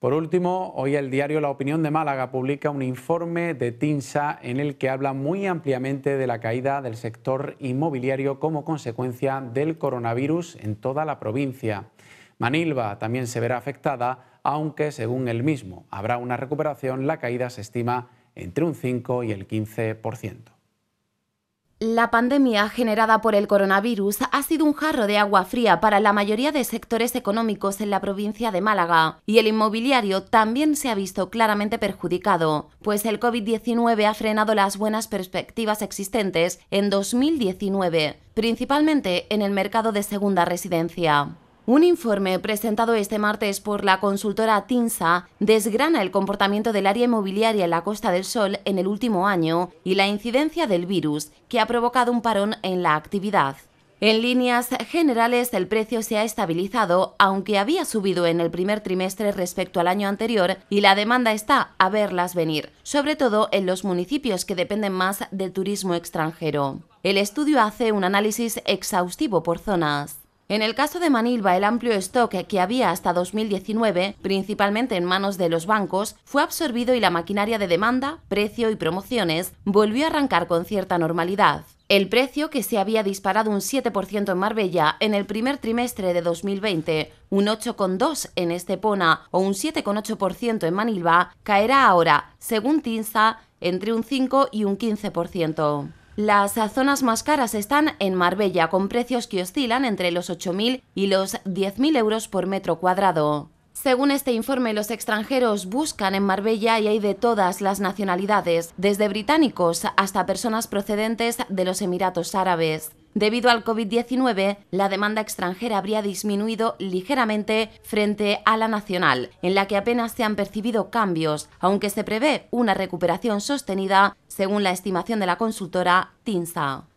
Por último, hoy el diario La Opinión de Málaga publica un informe de TINSA en el que habla muy ampliamente de la caída del sector inmobiliario como consecuencia del coronavirus en toda la provincia. Manilva también se verá afectada, aunque según él mismo habrá una recuperación, la caída se estima entre un 5 y el 15%. La pandemia generada por el coronavirus ha sido un jarro de agua fría para la mayoría de sectores económicos en la provincia de Málaga y el inmobiliario también se ha visto claramente perjudicado, pues el COVID-19 ha frenado las buenas perspectivas existentes en 2019, principalmente en el mercado de segunda residencia. Un informe presentado este martes por la consultora TINSA desgrana el comportamiento del área inmobiliaria en la Costa del Sol en el último año y la incidencia del virus, que ha provocado un parón en la actividad. En líneas generales, el precio se ha estabilizado, aunque había subido en el primer trimestre respecto al año anterior, y la demanda está a verlas venir, sobre todo en los municipios que dependen más del turismo extranjero. El estudio hace un análisis exhaustivo por zonas. En el caso de Manilva, el amplio stock que había hasta 2019, principalmente en manos de los bancos, fue absorbido y la maquinaria de demanda, precio y promociones volvió a arrancar con cierta normalidad. El precio, que se había disparado un 7% en Marbella en el primer trimestre de 2020, un 8,2% en Estepona o un 7,8% en Manilva, caerá ahora, según Tinsa, entre un 5 y un 15%. Las zonas más caras están en Marbella, con precios que oscilan entre los 8.000 y los 10.000 euros por metro cuadrado. Según este informe, los extranjeros buscan en Marbella y hay de todas las nacionalidades, desde británicos hasta personas procedentes de los Emiratos Árabes. Debido al COVID-19, la demanda extranjera habría disminuido ligeramente frente a la nacional, en la que apenas se han percibido cambios, aunque se prevé una recuperación sostenida según la estimación de la consultora TINSA.